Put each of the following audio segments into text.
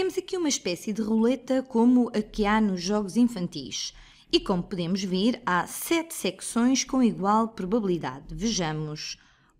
Temos aqui uma espécie de roleta como a que há nos jogos infantis. E como podemos ver, há sete secções com igual probabilidade. Vejamos.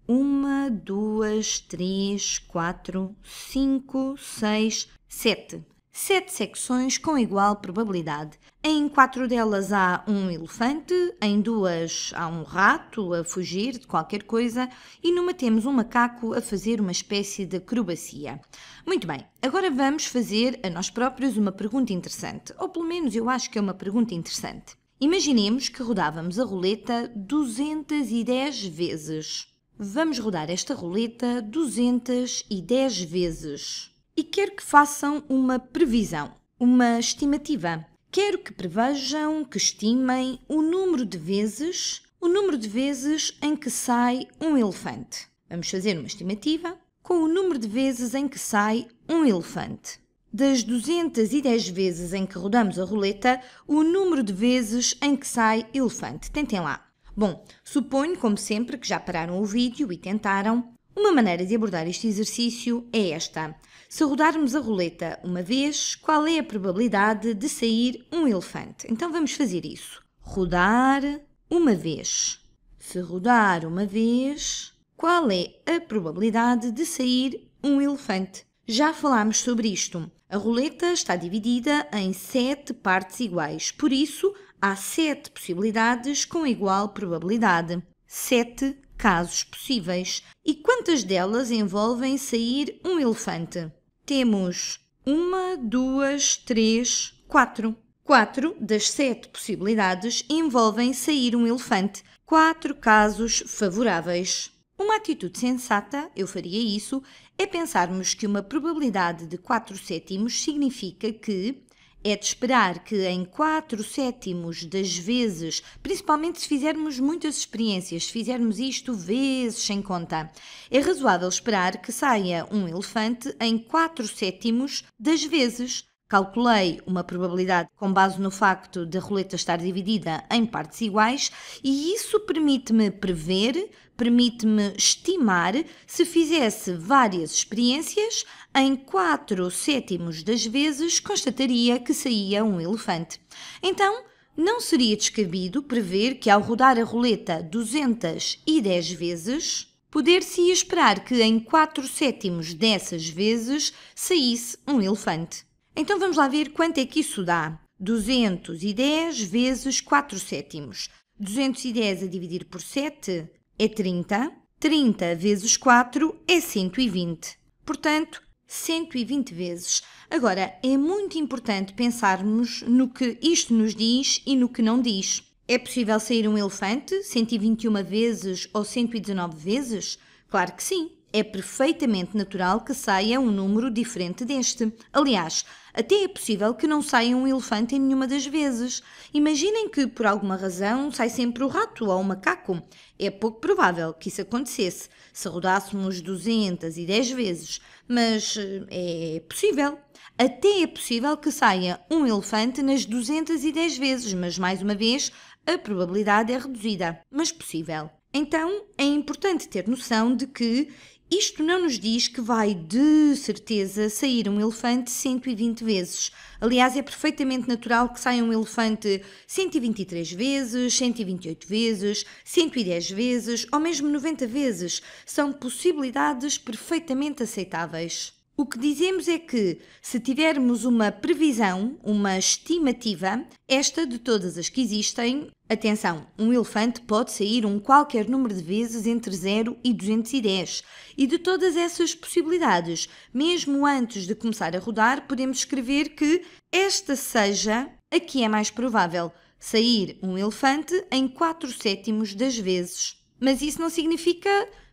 1, 2, 3, 4, 5, 6, 7. 7 secções com igual probabilidade. Em quatro delas há um elefante, em duas há um rato a fugir de qualquer coisa e numa temos um macaco a fazer uma espécie de acrobacia. Muito bem, agora vamos fazer a nós próprios uma pergunta interessante, ou pelo menos eu acho que é uma pergunta interessante. Imaginemos que rodávamos a roleta 210 vezes. Vamos rodar esta roleta 210 vezes. E quero que façam uma previsão, uma estimativa. Quero que prevejam, que estimem o número de vezes, o número de vezes em que sai um elefante. Vamos fazer uma estimativa com o número de vezes em que sai um elefante. Das 210 vezes em que rodamos a roleta, o número de vezes em que sai elefante. Tentem lá. Bom, suponho, como sempre, que já pararam o vídeo e tentaram. Uma maneira de abordar este exercício é esta. Se rodarmos a roleta uma vez, qual é a probabilidade de sair um elefante? Então vamos fazer isso. Rodar uma vez. Se rodar uma vez, qual é a probabilidade de sair um elefante? Já falámos sobre isto. A roleta está dividida em sete partes iguais, por isso há sete possibilidades com igual probabilidade. 7 casos possíveis e quantas delas envolvem sair um elefante. Temos uma, duas, três, quatro. Quatro das sete possibilidades envolvem sair um elefante. Quatro casos favoráveis. Uma atitude sensata, eu faria isso, é pensarmos que uma probabilidade de 4 sétimos significa que é de esperar que, em 4 sétimos das vezes, principalmente se fizermos muitas experiências, se fizermos isto vezes sem conta, é razoável esperar que saia um elefante em 4 sétimos das vezes. Calculei uma probabilidade com base no facto de a roleta estar dividida em partes iguais e isso permite-me prever permite-me estimar se fizesse várias experiências, em 4 sétimos das vezes constataria que saía um elefante. Então, não seria descabido prever que ao rodar a roleta 210 vezes, poder-se esperar que em 4 sétimos dessas vezes saísse um elefante. Então vamos lá ver quanto é que isso dá. 210 vezes 4 sétimos. 210 a dividir por 7 é 30, 30 vezes 4 é 120. Portanto, 120 vezes. Agora, é muito importante pensarmos no que isto nos diz e no que não diz. É possível sair um elefante 121 vezes ou 119 vezes? Claro que sim. É perfeitamente natural que saia um número diferente deste. Aliás, até é possível que não saia um elefante em nenhuma das vezes. Imaginem que, por alguma razão, sai sempre o rato ou o macaco. É pouco provável que isso acontecesse se rodássemos 210 vezes, mas eh, é possível. Até é possível que saia um elefante nas 210 vezes, mas mais uma vez, a probabilidade é reduzida, mas possível. Então, é importante ter noção de que isto não nos diz que vai de certeza sair um elefante 120 vezes. Aliás, é perfeitamente natural que saia um elefante 123 vezes, 128 vezes, 110 vezes ou mesmo 90 vezes. São possibilidades perfeitamente aceitáveis. O que dizemos é que, se tivermos uma previsão, uma estimativa, esta de todas as que existem, atenção, um elefante pode sair um qualquer número de vezes entre 0 e 210. E de todas essas possibilidades, mesmo antes de começar a rodar, podemos escrever que esta seja a que é mais provável sair um elefante em 4 sétimos das vezes. Mas isso não significa.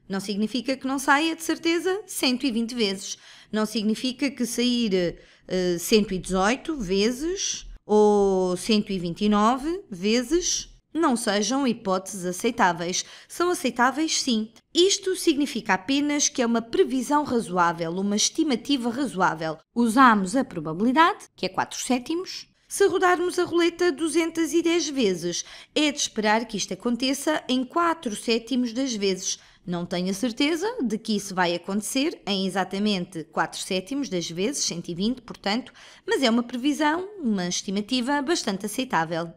Não significa que não saia, de certeza, 120 vezes não significa que sair uh, eh, 118 vezes ou 129 vezes não sejam hipóteses aceitáveis. São aceitáveis, sim. Isto significa apenas que é uma previsão razoável, uma estimativa razoável. Usamos a probabilidade, que é 4 sétimos. Se rodarmos a roleta 210 vezes, é de esperar que isto aconteça em 4 sétimos das vezes. Não tenho a certeza de que isso vai acontecer em exatamente 4 sétimos das vezes, 120, portanto, mas é uma previsão, uma estimativa bastante aceitável.